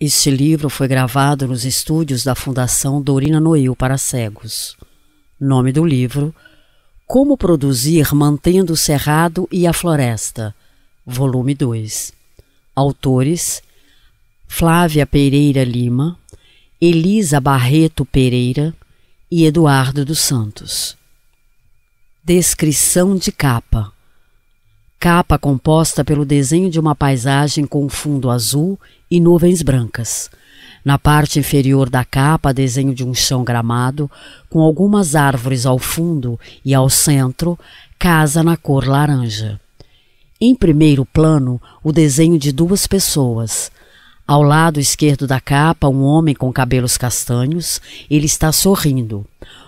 Este livro foi gravado nos estúdios da Fundação Dorina Noil para Cegos. Nome do livro: Como Produzir Mantendo o Cerrado e a Floresta, Volume 2. Autores: Flávia Pereira Lima, Elisa Barreto Pereira e Eduardo dos Santos. Descrição de capa Capa composta pelo desenho de uma paisagem com fundo azul e nuvens brancas. Na parte inferior da capa, desenho de um chão gramado, com algumas árvores ao fundo e ao centro, casa na cor laranja. Em primeiro plano, o desenho de duas pessoas. Ao lado esquerdo da capa, um homem com cabelos castanhos, ele está sorrindo.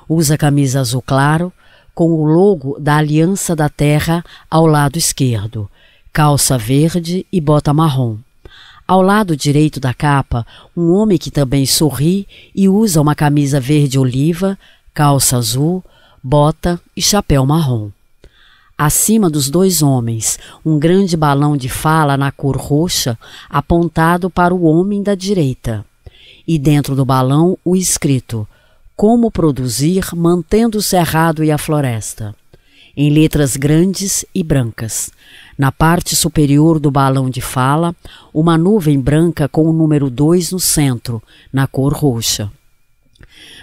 Usa camisa azul claro com o logo da Aliança da Terra ao lado esquerdo, calça verde e bota marrom. Ao lado direito da capa, um homem que também sorri e usa uma camisa verde oliva, calça azul, bota e chapéu marrom. Acima dos dois homens, um grande balão de fala na cor roxa, apontado para o homem da direita. E dentro do balão, o escrito como produzir mantendo o cerrado e a floresta. Em letras grandes e brancas. Na parte superior do balão de fala, uma nuvem branca com o número 2 no centro, na cor roxa.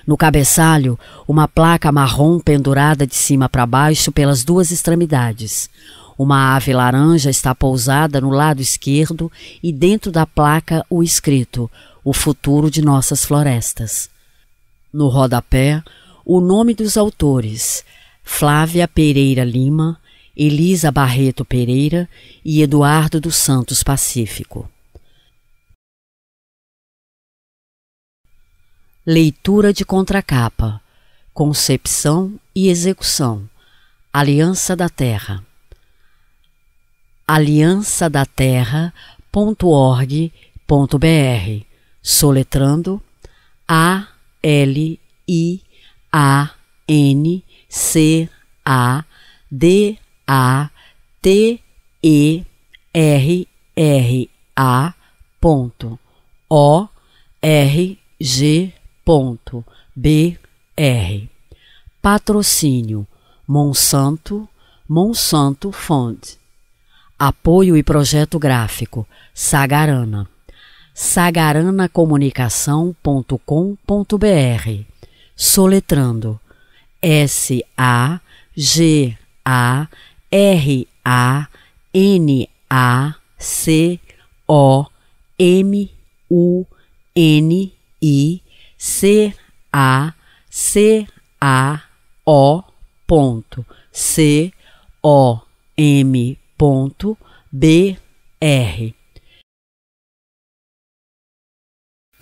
No cabeçalho, uma placa marrom pendurada de cima para baixo pelas duas extremidades. Uma ave laranja está pousada no lado esquerdo e dentro da placa o escrito: O futuro de nossas florestas no rodapé, o nome dos autores: Flávia Pereira Lima, Elisa Barreto Pereira e Eduardo dos Santos Pacífico. Leitura de contracapa, concepção e execução. Aliança da Terra. Aliança da Terra.org.br, soletrando A L I A N C A D A T E R R A ponto O R G ponto B R Patrocínio Monsanto Monsanto Fund Apoio e projeto gráfico Sagarana sagaranacomunicação.com.br Soletrando S A G A R A N A C O M U N I C A C A O ponto C O M ponto B R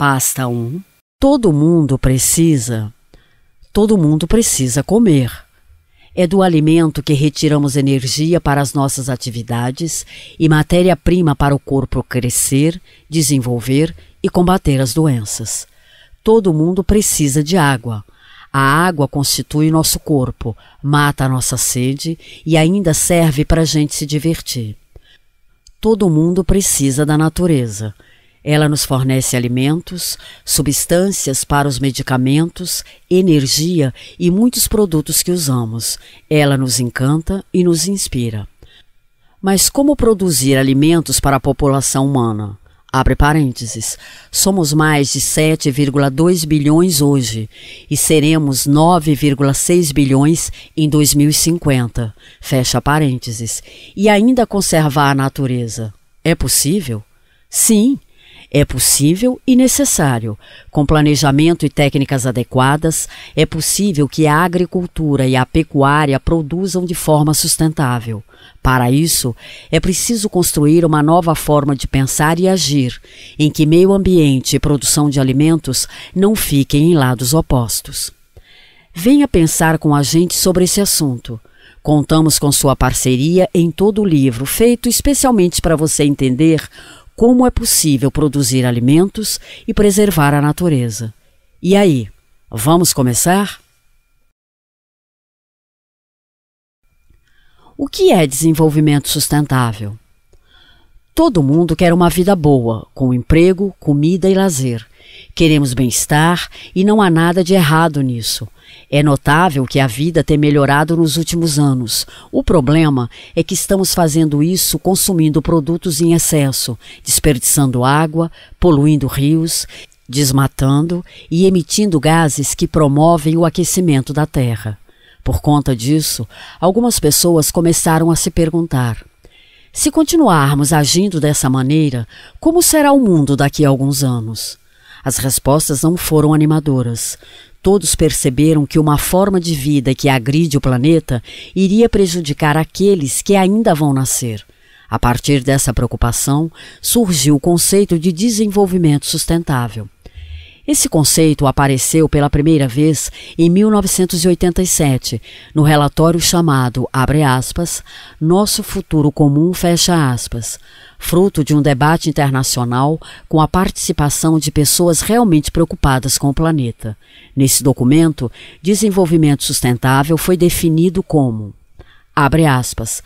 pasta 1, todo mundo precisa, todo mundo precisa comer. É do alimento que retiramos energia para as nossas atividades e matéria-prima para o corpo crescer, desenvolver e combater as doenças. Todo mundo precisa de água. A água constitui nosso corpo, mata a nossa sede e ainda serve para a gente se divertir. Todo mundo precisa da natureza ela nos fornece alimentos, substâncias para os medicamentos, energia e muitos produtos que usamos. Ela nos encanta e nos inspira. Mas como produzir alimentos para a população humana? Abre parênteses. Somos mais de 7,2 bilhões hoje e seremos 9,6 bilhões em 2050. Fecha parênteses. E ainda conservar a natureza. É possível? Sim é possível e necessário. Com planejamento e técnicas adequadas, é possível que a agricultura e a pecuária produzam de forma sustentável. Para isso, é preciso construir uma nova forma de pensar e agir, em que meio ambiente e produção de alimentos não fiquem em lados opostos. Venha pensar com a gente sobre esse assunto. Contamos com sua parceria em todo o livro, feito especialmente para você entender como é possível produzir alimentos e preservar a natureza. E aí, vamos começar? O que é desenvolvimento sustentável? Todo mundo quer uma vida boa, com emprego, comida e lazer. Queremos bem-estar e não há nada de errado nisso. É notável que a vida tem melhorado nos últimos anos. O problema é que estamos fazendo isso consumindo produtos em excesso, desperdiçando água, poluindo rios, desmatando e emitindo gases que promovem o aquecimento da Terra. Por conta disso, algumas pessoas começaram a se perguntar: se continuarmos agindo dessa maneira, como será o mundo daqui a alguns anos? As respostas não foram animadoras. Todos perceberam que uma forma de vida que agride o planeta iria prejudicar aqueles que ainda vão nascer. A partir dessa preocupação, surgiu o conceito de desenvolvimento sustentável. Esse conceito apareceu pela primeira vez em 1987, no relatório chamado, abre aspas, Nosso Futuro Comum, fecha aspas, fruto de um debate internacional com a participação de pessoas realmente preocupadas com o planeta. Nesse documento, desenvolvimento sustentável foi definido como abre aspas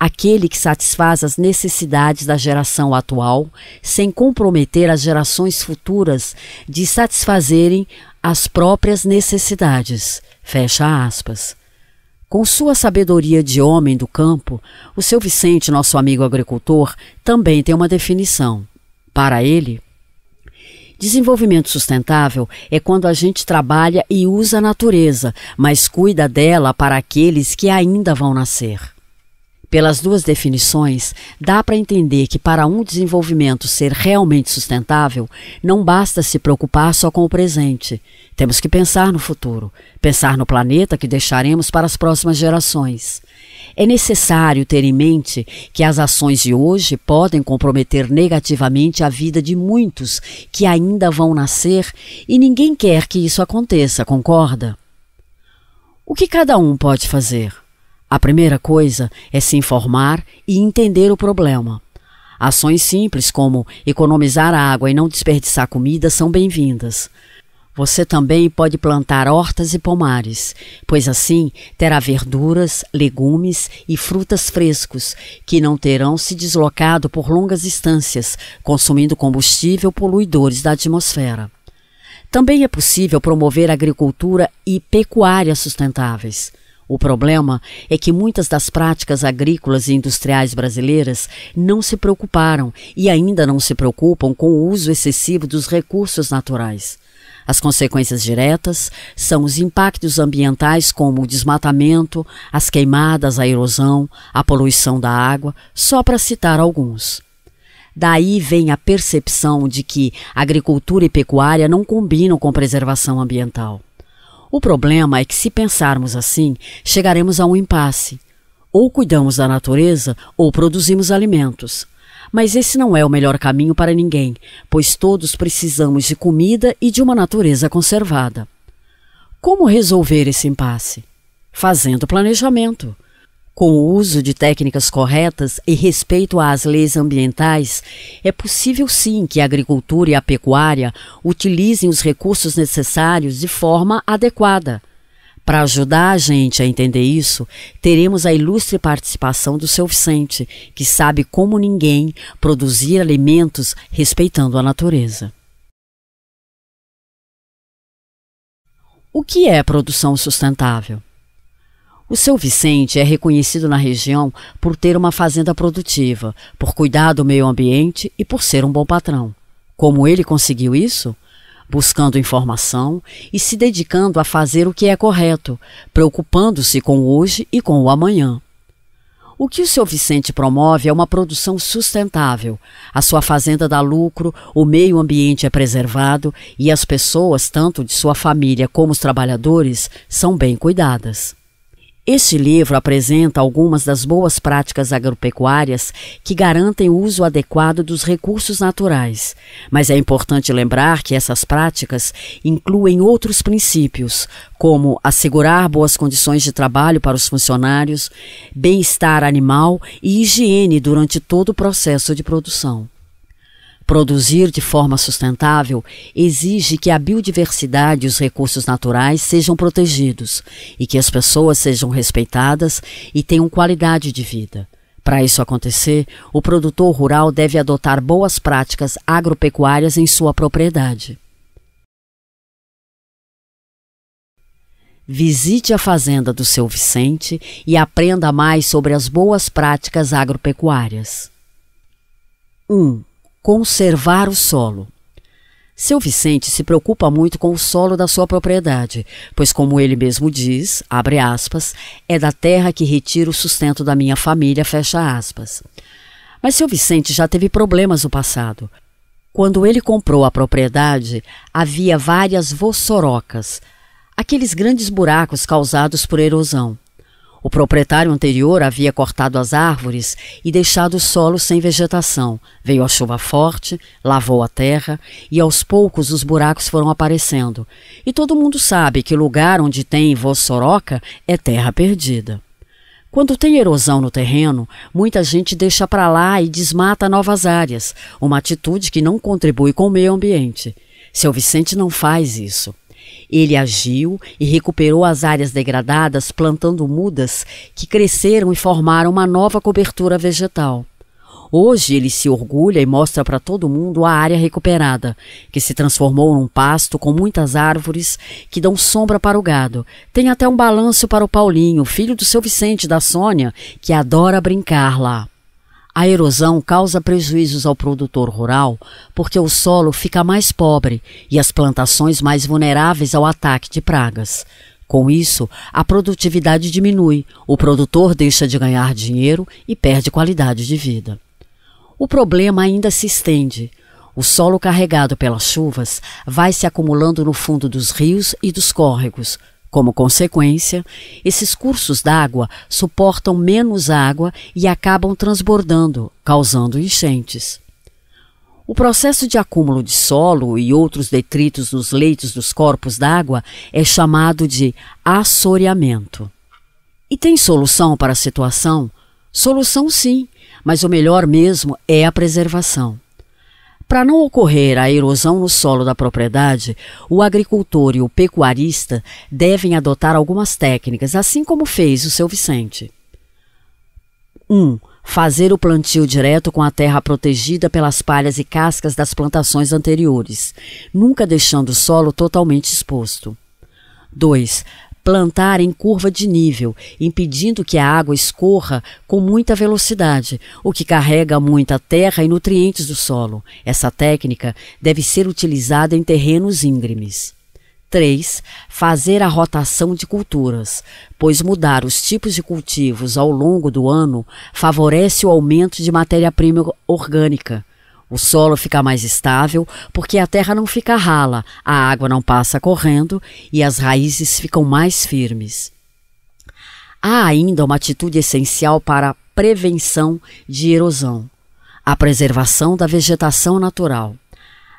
aquele que satisfaz as necessidades da geração atual, sem comprometer as gerações futuras de satisfazerem as próprias necessidades. Fecha aspas. Com sua sabedoria de homem do campo, o seu Vicente, nosso amigo agricultor, também tem uma definição. Para ele, Desenvolvimento sustentável é quando a gente trabalha e usa a natureza, mas cuida dela para aqueles que ainda vão nascer. Pelas duas definições, dá para entender que para um desenvolvimento ser realmente sustentável, não basta se preocupar só com o presente. Temos que pensar no futuro, pensar no planeta que deixaremos para as próximas gerações. É necessário ter em mente que as ações de hoje podem comprometer negativamente a vida de muitos que ainda vão nascer e ninguém quer que isso aconteça, concorda? O que cada um pode fazer? A primeira coisa é se informar e entender o problema. Ações simples como economizar água e não desperdiçar comida são bem-vindas. Você também pode plantar hortas e pomares, pois assim terá verduras, legumes e frutas frescos que não terão se deslocado por longas distâncias, consumindo combustível poluidores da atmosfera. Também é possível promover agricultura e pecuária sustentáveis. O problema é que muitas das práticas agrícolas e industriais brasileiras não se preocuparam e ainda não se preocupam com o uso excessivo dos recursos naturais. As consequências diretas são os impactos ambientais, como o desmatamento, as queimadas, a erosão, a poluição da água, só para citar alguns. Daí vem a percepção de que agricultura e pecuária não combinam com preservação ambiental. O problema é que, se pensarmos assim, chegaremos a um impasse. Ou cuidamos da natureza ou produzimos alimentos. Mas esse não é o melhor caminho para ninguém, pois todos precisamos de comida e de uma natureza conservada. Como resolver esse impasse? Fazendo planejamento. Com o uso de técnicas corretas e respeito às leis ambientais, é possível sim que a agricultura e a pecuária utilizem os recursos necessários de forma adequada. Para ajudar a gente a entender isso, teremos a ilustre participação do seu Vicente, que sabe como ninguém produzir alimentos respeitando a natureza. O que é produção sustentável? O seu Vicente é reconhecido na região por ter uma fazenda produtiva, por cuidar do meio ambiente e por ser um bom patrão. Como ele conseguiu isso? Buscando informação e se dedicando a fazer o que é correto, preocupando-se com hoje e com o amanhã. O que o seu Vicente promove é uma produção sustentável. A sua fazenda dá lucro, o meio ambiente é preservado e as pessoas, tanto de sua família como os trabalhadores, são bem cuidadas. Este livro apresenta algumas das boas práticas agropecuárias que garantem o uso adequado dos recursos naturais, mas é importante lembrar que essas práticas incluem outros princípios, como assegurar boas condições de trabalho para os funcionários, bem-estar animal e higiene durante todo o processo de produção. Produzir de forma sustentável exige que a biodiversidade e os recursos naturais sejam protegidos e que as pessoas sejam respeitadas e tenham qualidade de vida. Para isso acontecer, o produtor rural deve adotar boas práticas agropecuárias em sua propriedade. Visite a fazenda do seu Vicente e aprenda mais sobre as boas práticas agropecuárias. 1. Um, Conservar o solo. Seu Vicente se preocupa muito com o solo da sua propriedade, pois, como ele mesmo diz, abre aspas, é da terra que retira o sustento da minha família, fecha aspas. Mas seu Vicente já teve problemas no passado. Quando ele comprou a propriedade, havia várias vossorocas, aqueles grandes buracos causados por erosão. O proprietário anterior havia cortado as árvores e deixado o solo sem vegetação. Veio a chuva forte, lavou a terra e aos poucos os buracos foram aparecendo. E todo mundo sabe que lugar onde tem vossoroca é terra perdida. Quando tem erosão no terreno, muita gente deixa para lá e desmata novas áreas, uma atitude que não contribui com o meio ambiente. Seu Vicente não faz isso. Ele agiu e recuperou as áreas degradadas plantando mudas que cresceram e formaram uma nova cobertura vegetal. Hoje ele se orgulha e mostra para todo mundo a área recuperada, que se transformou num pasto com muitas árvores que dão sombra para o gado. Tem até um balanço para o Paulinho, filho do seu Vicente da Sônia, que adora brincar lá. A erosão causa prejuízos ao produtor rural porque o solo fica mais pobre e as plantações mais vulneráveis ao ataque de pragas. Com isso, a produtividade diminui, o produtor deixa de ganhar dinheiro e perde qualidade de vida. O problema ainda se estende. O solo carregado pelas chuvas vai se acumulando no fundo dos rios e dos córregos, como consequência, esses cursos d'água suportam menos água e acabam transbordando, causando enchentes. O processo de acúmulo de solo e outros detritos nos leitos dos corpos d'água é chamado de assoreamento. E tem solução para a situação? Solução sim, mas o melhor mesmo é a preservação. Para não ocorrer a erosão no solo da propriedade, o agricultor e o pecuarista devem adotar algumas técnicas, assim como fez o seu Vicente. 1. Um, fazer o plantio direto com a terra protegida pelas palhas e cascas das plantações anteriores, nunca deixando o solo totalmente exposto. 2 plantar em curva de nível, impedindo que a água escorra com muita velocidade, o que carrega muita terra e nutrientes do solo. Essa técnica deve ser utilizada em terrenos íngremes. 3. Fazer a rotação de culturas, pois mudar os tipos de cultivos ao longo do ano favorece o aumento de matéria-prima orgânica o solo fica mais estável porque a terra não fica rala, a água não passa correndo e as raízes ficam mais firmes. Há ainda uma atitude essencial para a prevenção de erosão, a preservação da vegetação natural.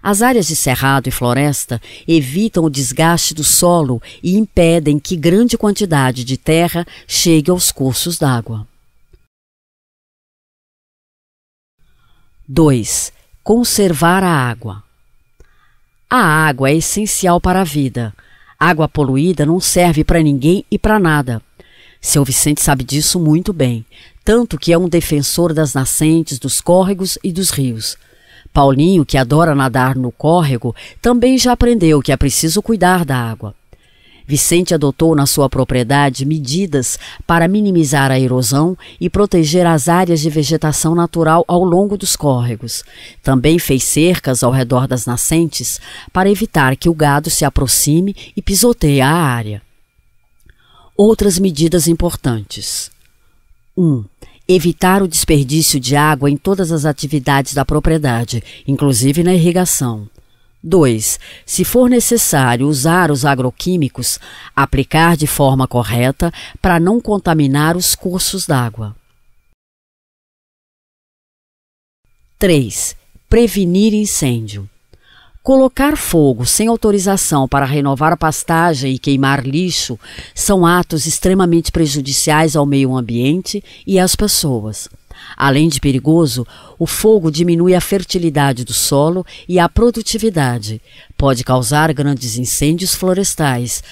As áreas de cerrado e floresta evitam o desgaste do solo e impedem que grande quantidade de terra chegue aos cursos d'água. 2. Conservar a água. A água é essencial para a vida. Água poluída não serve para ninguém e para nada. Seu Vicente sabe disso muito bem, tanto que é um defensor das nascentes, dos córregos e dos rios. Paulinho, que adora nadar no córrego, também já aprendeu que é preciso cuidar da água. Vicente adotou na sua propriedade medidas para minimizar a erosão e proteger as áreas de vegetação natural ao longo dos córregos. Também fez cercas ao redor das nascentes para evitar que o gado se aproxime e pisoteie a área. Outras medidas importantes. 1. Um, evitar o desperdício de água em todas as atividades da propriedade, inclusive na irrigação. 2. Se for necessário usar os agroquímicos, aplicar de forma correta para não contaminar os cursos d'água. 3. Prevenir incêndio. Colocar fogo sem autorização para renovar a pastagem e queimar lixo são atos extremamente prejudiciais ao meio ambiente e às pessoas. Além de perigoso, o fogo diminui a fertilidade do solo e a produtividade. Pode causar grandes incêndios florestais,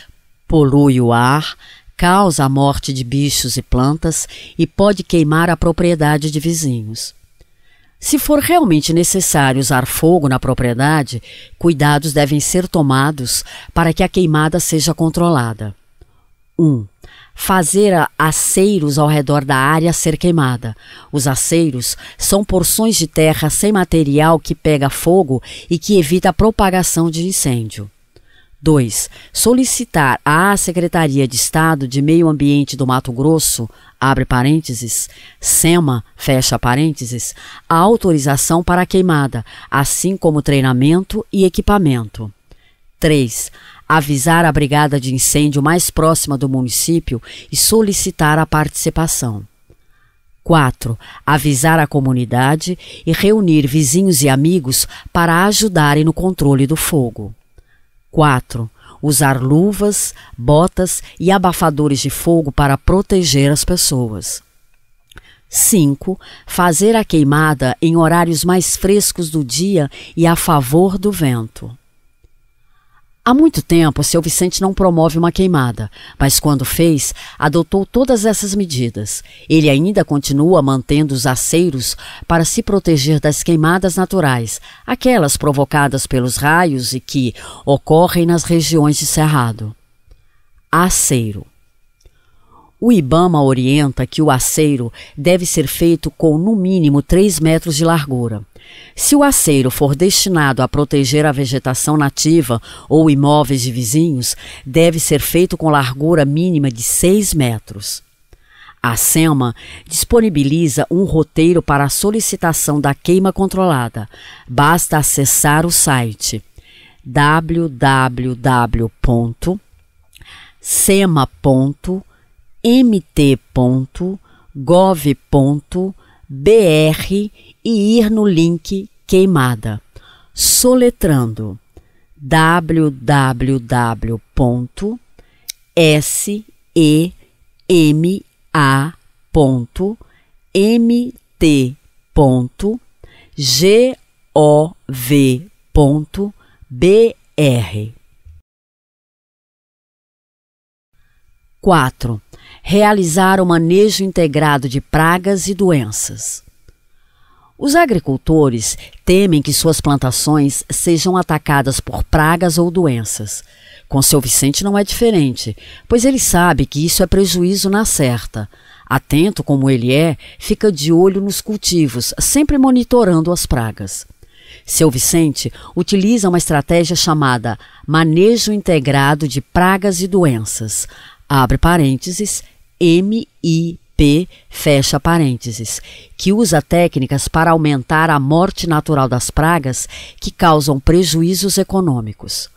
polui o ar, causa a morte de bichos e plantas e pode queimar a propriedade de vizinhos. Se for realmente necessário usar fogo na propriedade, cuidados devem ser tomados para que a queimada seja controlada. 1. Um, fazer aceiros ao redor da área ser queimada. Os aceiros são porções de terra sem material que pega fogo e que evita a propagação de incêndio. 2. Solicitar à Secretaria de Estado de Meio Ambiente do Mato Grosso, abre parênteses, SEMA, fecha parênteses, a autorização para a queimada, assim como treinamento e equipamento. 3 avisar a brigada de incêndio mais próxima do município e solicitar a participação. 4. Avisar a comunidade e reunir vizinhos e amigos para ajudarem no controle do fogo. 4. Usar luvas, botas e abafadores de fogo para proteger as pessoas. 5. Fazer a queimada em horários mais frescos do dia e a favor do vento. Há muito tempo, seu Vicente não promove uma queimada, mas quando fez, adotou todas essas medidas. Ele ainda continua mantendo os aceiros para se proteger das queimadas naturais, aquelas provocadas pelos raios e que ocorrem nas regiões de cerrado. Aceiro. O IBAMA orienta que o aceiro deve ser feito com no mínimo 3 metros de largura. Se o aceiro for destinado a proteger a vegetação nativa ou imóveis de vizinhos, deve ser feito com largura mínima de 6 metros. A SEMA disponibiliza um roteiro para a solicitação da queima controlada. Basta acessar o site www.sema.mt.gov.br br e ir no link queimada. Soletrando www.sema.mt.gov.br 4 realizar o manejo integrado de pragas e doenças. Os agricultores temem que suas plantações sejam atacadas por pragas ou doenças. Com seu Vicente não é diferente, pois ele sabe que isso é prejuízo na certa. Atento como ele é, fica de olho nos cultivos, sempre monitorando as pragas. Seu Vicente utiliza uma estratégia chamada manejo integrado de pragas e doenças. Abre parênteses, MIP, fecha parênteses, que usa técnicas para aumentar a morte natural das pragas que causam prejuízos econômicos.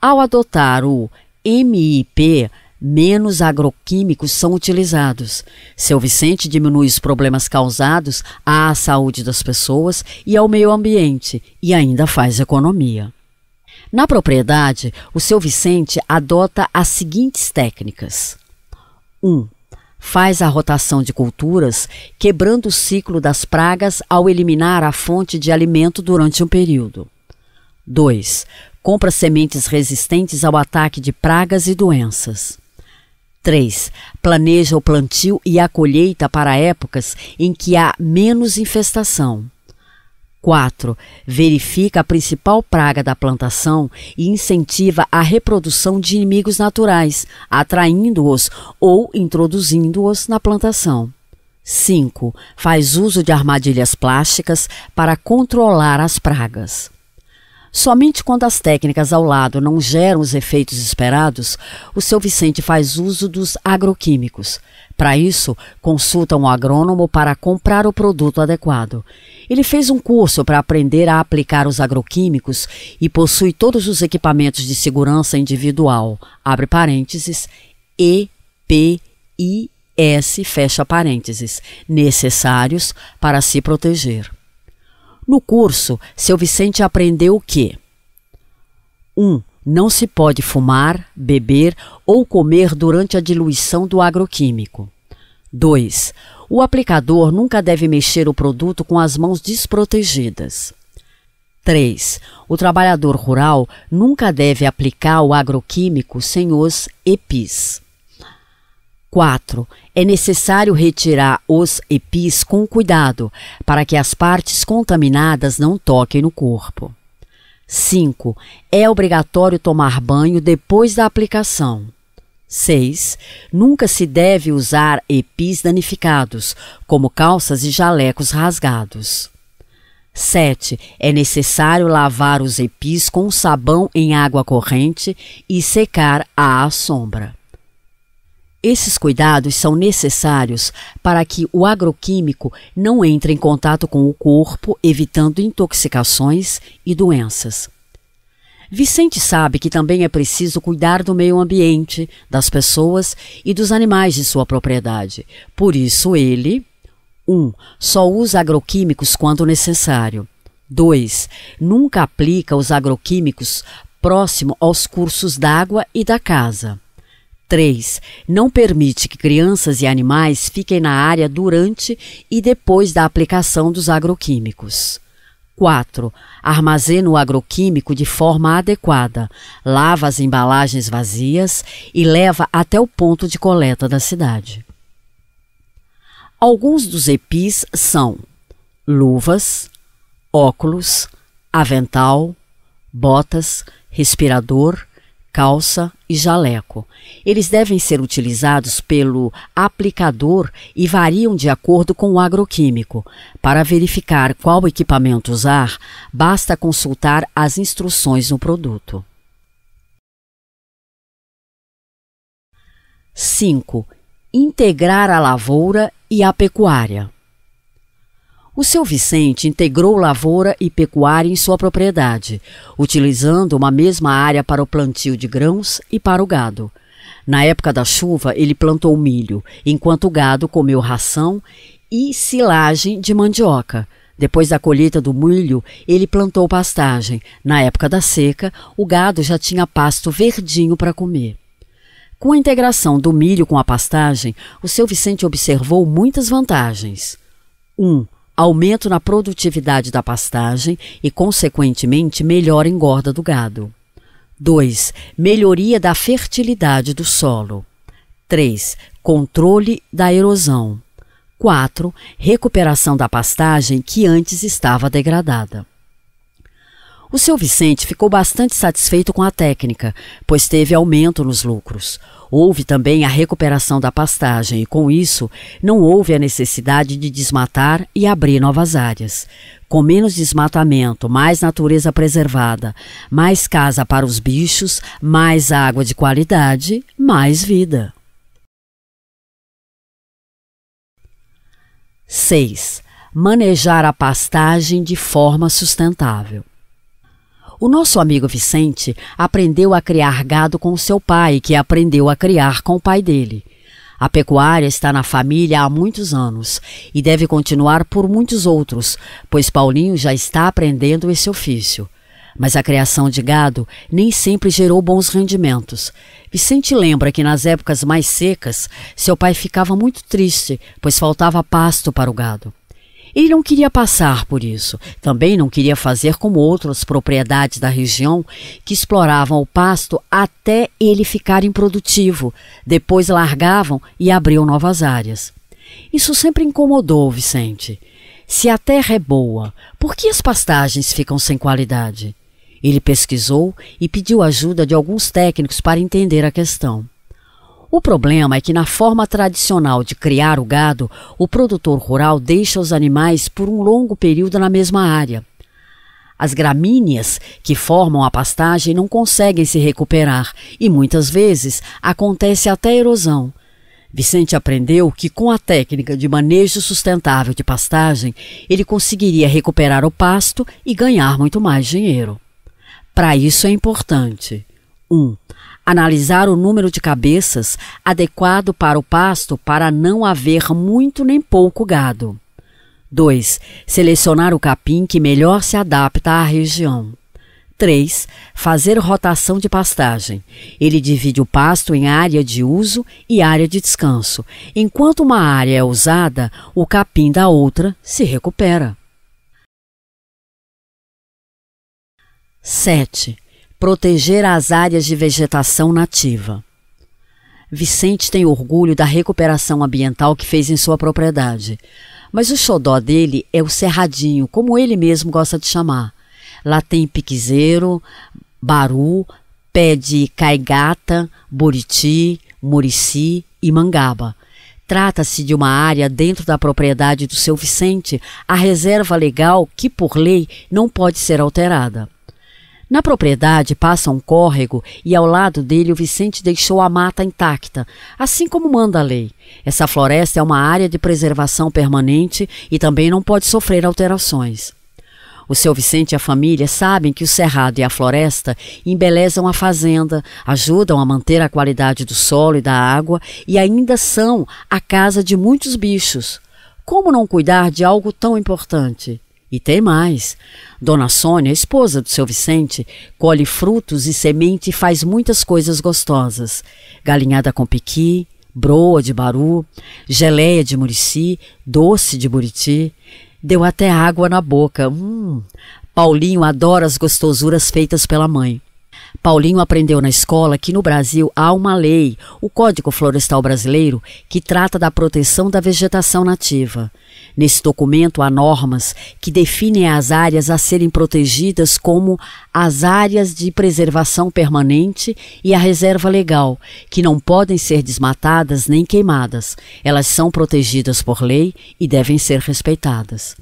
Ao adotar o MIP, menos agroquímicos são utilizados. Seu Vicente diminui os problemas causados à saúde das pessoas e ao meio ambiente e ainda faz economia. Na propriedade, o seu Vicente adota as seguintes técnicas: 1. Um, faz a rotação de culturas, quebrando o ciclo das pragas ao eliminar a fonte de alimento durante um período. 2. Compra sementes resistentes ao ataque de pragas e doenças. 3. Planeja o plantio e a colheita para épocas em que há menos infestação. 4. Verifica a principal praga da plantação e incentiva a reprodução de inimigos naturais, atraindo-os ou introduzindo-os na plantação. 5. Faz uso de armadilhas plásticas para controlar as pragas. Somente quando as técnicas ao lado não geram os efeitos esperados, o seu Vicente faz uso dos agroquímicos. Para isso, consulta um agrônomo para comprar o produto adequado. Ele fez um curso para aprender a aplicar os agroquímicos e possui todos os equipamentos de segurança individual. Abre parênteses, EPIS, fecha parênteses, necessários para se proteger. No curso, seu Vicente aprendeu o que 1. Um, não se pode fumar, beber ou comer durante a diluição do agroquímico. 2. O aplicador nunca deve mexer o produto com as mãos desprotegidas. 3. O trabalhador rural nunca deve aplicar o agroquímico sem os EPIs. 4. É necessário retirar os EPIs com cuidado, para que as partes contaminadas não toquem no corpo. 5. É obrigatório tomar banho depois da aplicação. 6. Nunca se deve usar EPIs danificados, como calças e jalecos rasgados. 7. É necessário lavar os EPIs com sabão em água corrente e secar à sombra. Esses cuidados são necessários para que o agroquímico não entre em contato com o corpo, evitando intoxicações e doenças. Vicente sabe que também é preciso cuidar do meio ambiente, das pessoas e dos animais de sua propriedade. Por isso, ele 1. Um, só usa agroquímicos quando necessário. 2. Nunca aplica os agroquímicos próximo aos cursos d'água e da casa. 3. Não permite que crianças e animais fiquem na área durante e depois da aplicação dos agroquímicos. 4. Armazena o agroquímico de forma adequada, lava as embalagens vazias e leva até o ponto de coleta da cidade. Alguns dos EPIs são luvas, óculos, avental, botas, respirador, calça e jaleco. Eles devem ser utilizados pelo aplicador e variam de acordo com o agroquímico. Para verificar qual equipamento usar, basta consultar as instruções no produto. 5. Integrar a lavoura e a pecuária. O seu Vicente integrou lavoura e pecuária em sua propriedade, utilizando uma mesma área para o plantio de grãos e para o gado. Na época da chuva, ele plantou milho, enquanto o gado comeu ração e silagem de mandioca. Depois da colheita do milho, ele plantou pastagem. Na época da seca, o gado já tinha pasto verdinho para comer. Com a integração do milho com a pastagem, o seu Vicente observou muitas vantagens. 1. Um, aumento na produtividade da pastagem e, consequentemente, melhor engorda do gado. 2. Melhoria da fertilidade do solo. 3. Controle da erosão. 4. Recuperação da pastagem que antes estava degradada. O seu Vicente ficou bastante satisfeito com a técnica, pois teve aumento nos lucros. Houve também a recuperação da pastagem e, com isso, não houve a necessidade de desmatar e abrir novas áreas. Com menos desmatamento, mais natureza preservada, mais casa para os bichos, mais água de qualidade, mais vida. 6. Manejar a pastagem de forma sustentável. O nosso amigo Vicente aprendeu a criar gado com seu pai, que aprendeu a criar com o pai dele. A pecuária está na família há muitos anos e deve continuar por muitos outros, pois Paulinho já está aprendendo esse ofício. Mas a criação de gado nem sempre gerou bons rendimentos. Vicente lembra que nas épocas mais secas, seu pai ficava muito triste, pois faltava pasto para o gado. Ele não queria passar por isso. Também não queria fazer como outras propriedades da região que exploravam o pasto até ele ficar improdutivo, depois largavam e abriam novas áreas. Isso sempre incomodou Vicente. Se a terra é boa, por que as pastagens ficam sem qualidade? Ele pesquisou e pediu ajuda de alguns técnicos para entender a questão. O problema é que, na forma tradicional de criar o gado, o produtor rural deixa os animais por um longo período na mesma área. As gramíneas que formam a pastagem não conseguem se recuperar e muitas vezes acontece até erosão. Vicente aprendeu que com a técnica de manejo sustentável de pastagem, ele conseguiria recuperar o pasto e ganhar muito mais dinheiro. Para isso é importante: 1. Um, analisar o número de cabeças adequado para o pasto para não haver muito nem pouco gado. 2. Selecionar o capim que melhor se adapta à região. 3. Fazer rotação de pastagem. Ele divide o pasto em área de uso e área de descanso. Enquanto uma área é usada, o capim da outra se recupera. 7 proteger as áreas de vegetação nativa. Vicente tem orgulho da recuperação ambiental que fez em sua propriedade, mas o xodó dele é o cerradinho, como ele mesmo gosta de chamar. Lá tem piquizeiro, baru, pé de caigata, boriti, murici e mangaba. Trata-se de uma área dentro da propriedade do seu Vicente, a reserva legal que, por lei, não pode ser alterada. Na propriedade passa um córrego e ao lado dele o Vicente deixou a mata intacta, assim como manda a lei. Essa floresta é uma área de preservação permanente e também não pode sofrer alterações. O seu Vicente e a família sabem que o cerrado e a floresta embelezam a fazenda, ajudam a manter a qualidade do solo e da água e ainda são a casa de muitos bichos. Como não cuidar de algo tão importante? E tem mais. Dona Sônia, esposa do seu Vicente, colhe frutos e semente e faz muitas coisas gostosas: galinhada com piqui, broa de baru, geleia de murici, doce de buriti. Deu até água na boca. Hum. Paulinho adora as gostosuras feitas pela mãe. Paulinho aprendeu na escola que no Brasil há uma lei, o Código Florestal Brasileiro, que trata da proteção da vegetação nativa. Nesse documento há normas que definem as áreas a serem protegidas como as áreas de preservação permanente e a reserva legal, que não podem ser desmatadas nem queimadas. Elas são protegidas por lei e devem ser respeitadas.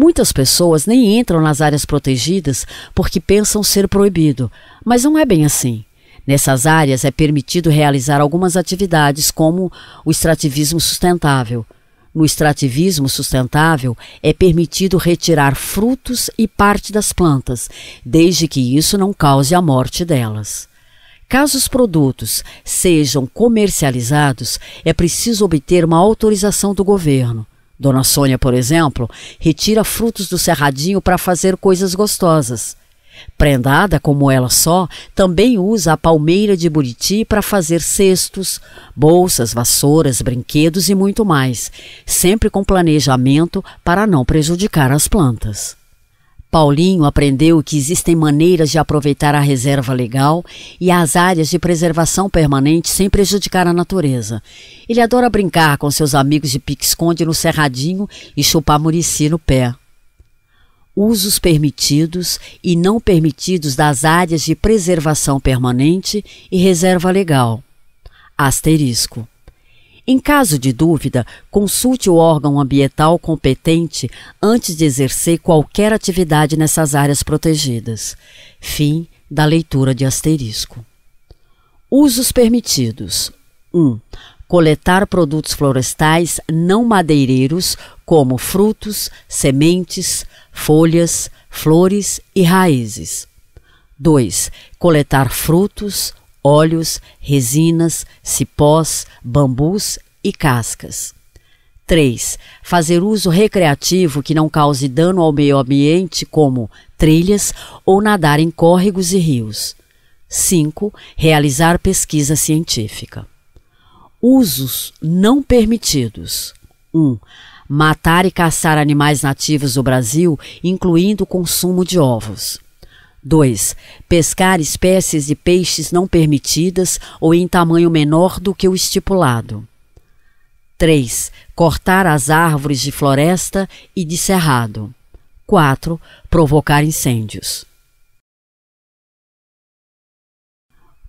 Muitas pessoas nem entram nas áreas protegidas porque pensam ser proibido, mas não é bem assim. Nessas áreas é permitido realizar algumas atividades, como o extrativismo sustentável. No extrativismo sustentável, é permitido retirar frutos e parte das plantas, desde que isso não cause a morte delas. Caso os produtos sejam comercializados, é preciso obter uma autorização do governo. Dona Sônia, por exemplo, retira frutos do cerradinho para fazer coisas gostosas. Prendada como ela só, também usa a palmeira de Buriti para fazer cestos, bolsas, vassouras, brinquedos e muito mais, sempre com planejamento para não prejudicar as plantas. Paulinho aprendeu que existem maneiras de aproveitar a reserva legal e as áreas de preservação permanente sem prejudicar a natureza. Ele adora brincar com seus amigos de pique-esconde no cerradinho e chupar murici no pé. Usos permitidos e não permitidos das áreas de preservação permanente e reserva legal. Asterisco. Em caso de dúvida, consulte o órgão ambiental competente antes de exercer qualquer atividade nessas áreas protegidas. Fim da leitura de asterisco. Usos permitidos: 1. Um, coletar produtos florestais não madeireiros, como frutos, sementes, folhas, flores e raízes. 2. Coletar frutos, óleos, resinas, cipós, bambus e cascas. 3. Fazer uso recreativo que não cause dano ao meio ambiente, como trilhas ou nadar em córregos e rios. 5. Realizar pesquisa científica. Usos não permitidos: 1. Um, matar e caçar animais nativos do Brasil, incluindo o consumo de ovos. 2. Pescar espécies de peixes não permitidas ou em tamanho menor do que o estipulado. 3. Cortar as árvores de floresta e de cerrado. 4. Provocar incêndios.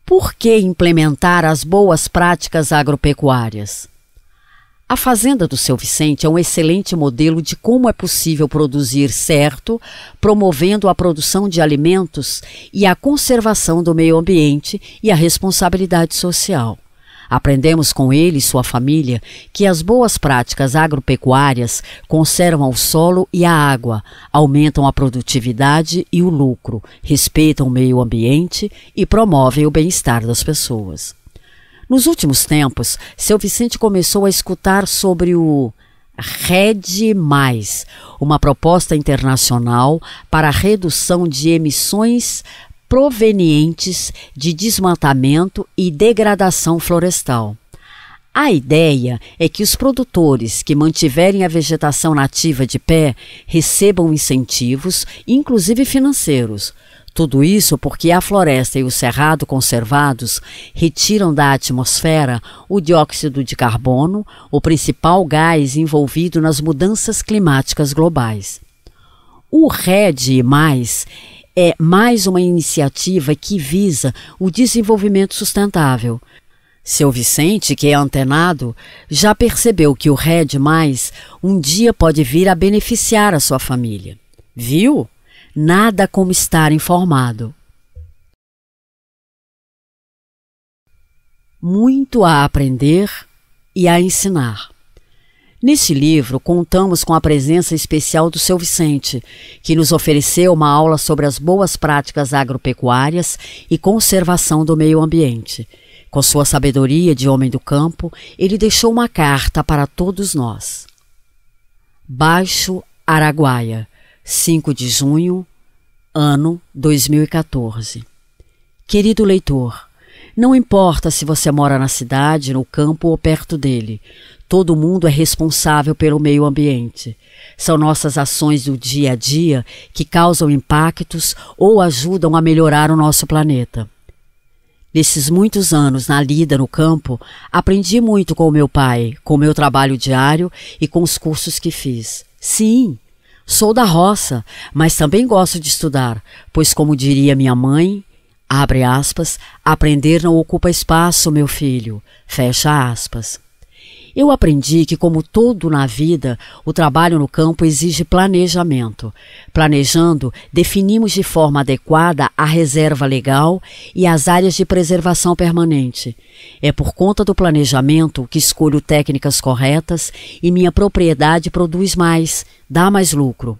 Por que implementar as boas práticas agropecuárias? A fazenda do seu Vicente é um excelente modelo de como é possível produzir certo, promovendo a produção de alimentos e a conservação do meio ambiente e a responsabilidade social. Aprendemos com ele e sua família que as boas práticas agropecuárias conservam o solo e a água, aumentam a produtividade e o lucro, respeitam o meio ambiente e promovem o bem-estar das pessoas. Nos últimos tempos, seu Vicente começou a escutar sobre o Red, uma proposta internacional para a redução de emissões provenientes de desmatamento e degradação florestal. A ideia é que os produtores que mantiverem a vegetação nativa de pé recebam incentivos, inclusive financeiros, tudo isso porque a floresta e o cerrado conservados retiram da atmosfera o dióxido de carbono, o principal gás envolvido nas mudanças climáticas globais. O RED+, é mais uma iniciativa que visa o desenvolvimento sustentável. Seu Vicente, que é antenado, já percebeu que o RED+, um dia pode vir a beneficiar a sua família. Viu? Nada como estar informado. Muito a aprender e a ensinar. Neste livro, contamos com a presença especial do seu Vicente, que nos ofereceu uma aula sobre as boas práticas agropecuárias e conservação do meio ambiente. Com sua sabedoria de homem do campo, ele deixou uma carta para todos nós. Baixo Araguaia, 5 de junho, ano 2014. Querido leitor, não importa se você mora na cidade, no campo ou perto dele, todo mundo é responsável pelo meio ambiente. São nossas ações do dia a dia que causam impactos ou ajudam a melhorar o nosso planeta. Nesses muitos anos na lida no campo, aprendi muito com meu pai, com meu trabalho diário e com os cursos que fiz. Sim, Sou da roça, mas também gosto de estudar, pois, como diria minha mãe, abre aspas, aprender não ocupa espaço, meu filho, fecha aspas. Eu aprendi que, como todo na vida, o trabalho no campo exige planejamento. Planejando, definimos de forma adequada a reserva legal e as áreas de preservação permanente. É por conta do planejamento que escolho técnicas corretas e minha propriedade produz mais, dá mais lucro.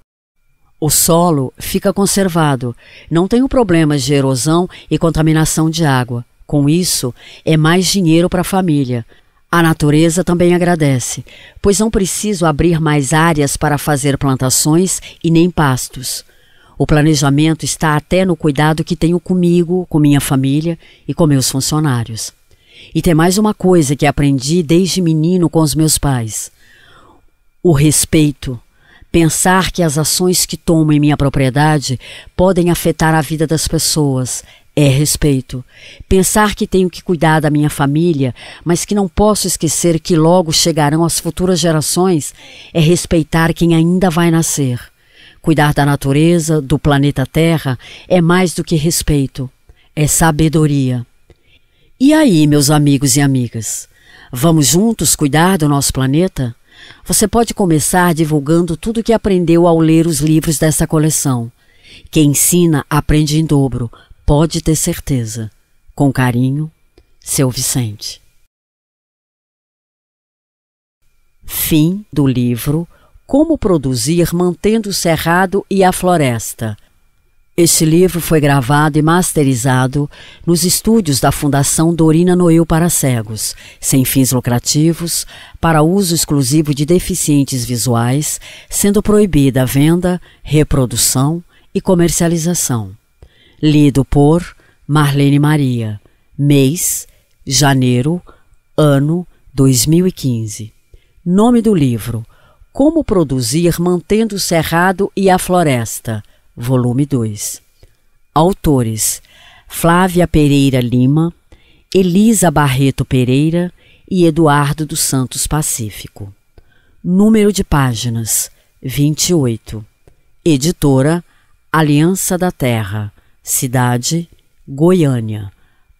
O solo fica conservado, não tenho problemas de erosão e contaminação de água. Com isso, é mais dinheiro para a família. A natureza também agradece, pois não preciso abrir mais áreas para fazer plantações e nem pastos. O planejamento está até no cuidado que tenho comigo, com minha família e com meus funcionários. E tem mais uma coisa que aprendi desde menino com os meus pais: o respeito. Pensar que as ações que tomo em minha propriedade podem afetar a vida das pessoas é respeito. Pensar que tenho que cuidar da minha família, mas que não posso esquecer que logo chegarão as futuras gerações, é respeitar quem ainda vai nascer. Cuidar da natureza, do planeta Terra, é mais do que respeito, é sabedoria. E aí, meus amigos e amigas? Vamos juntos cuidar do nosso planeta? Você pode começar divulgando tudo o que aprendeu ao ler os livros dessa coleção. Quem ensina, aprende em dobro Pode ter certeza. Com carinho, seu Vicente. Fim do livro Como Produzir Mantendo o Cerrado e a Floresta. Este livro foi gravado e masterizado nos estúdios da Fundação Dorina Noel para Cegos, sem fins lucrativos, para uso exclusivo de deficientes visuais, sendo proibida a venda, reprodução e comercialização. Lido por Marlene Maria. Mês, janeiro, ano 2015. Nome do livro: Como produzir mantendo o cerrado e a floresta, volume 2. Autores: Flávia Pereira Lima, Elisa Barreto Pereira e Eduardo dos Santos Pacífico. Número de páginas: 28. Editora Aliança da Terra cidade Goiânia,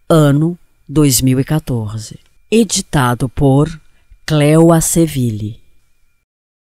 ano 2014. Editado por Cleo Aceville.